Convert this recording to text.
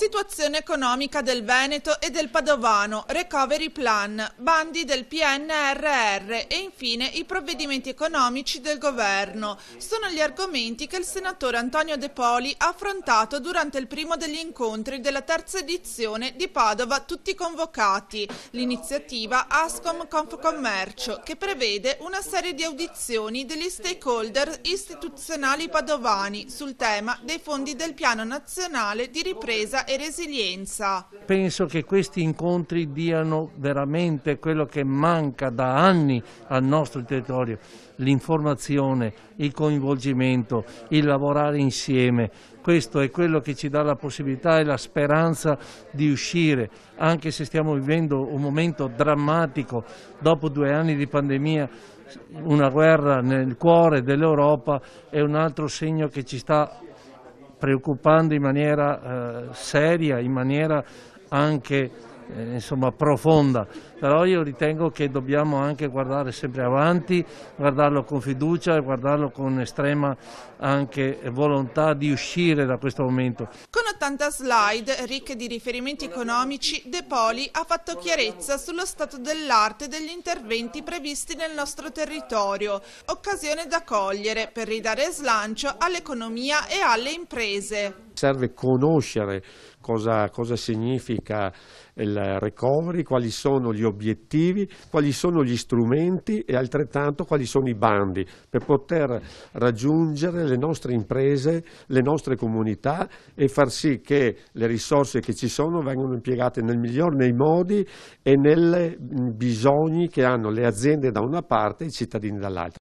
Situazione economica del Veneto e del Padovano, recovery plan, bandi del PNRR e infine i provvedimenti economici del governo. Sono gli argomenti che il senatore Antonio De Poli ha affrontato durante il primo degli incontri della terza edizione di Padova Tutti Convocati, l'iniziativa Ascom Confcommercio che prevede una serie di audizioni degli stakeholder istituzionali padovani sul tema dei fondi del Piano Nazionale di Ripresa e resilienza. Penso che questi incontri diano veramente quello che manca da anni al nostro territorio, l'informazione, il coinvolgimento, il lavorare insieme. Questo è quello che ci dà la possibilità e la speranza di uscire, anche se stiamo vivendo un momento drammatico dopo due anni di pandemia una guerra nel cuore dell'Europa è un altro segno che ci sta preoccupando in maniera eh, seria, in maniera anche eh, insomma, profonda, però io ritengo che dobbiamo anche guardare sempre avanti, guardarlo con fiducia e guardarlo con estrema anche volontà di uscire da questo momento. Con 180 slide ricche di riferimenti economici, De Poli ha fatto chiarezza sullo stato dell'arte degli interventi previsti nel nostro territorio, occasione da cogliere per ridare slancio all'economia e alle imprese serve conoscere cosa, cosa significa il recovery, quali sono gli obiettivi, quali sono gli strumenti e altrettanto quali sono i bandi per poter raggiungere le nostre imprese, le nostre comunità e far sì che le risorse che ci sono vengano impiegate nel miglior nei modi e nei bisogni che hanno le aziende da una parte e i cittadini dall'altra.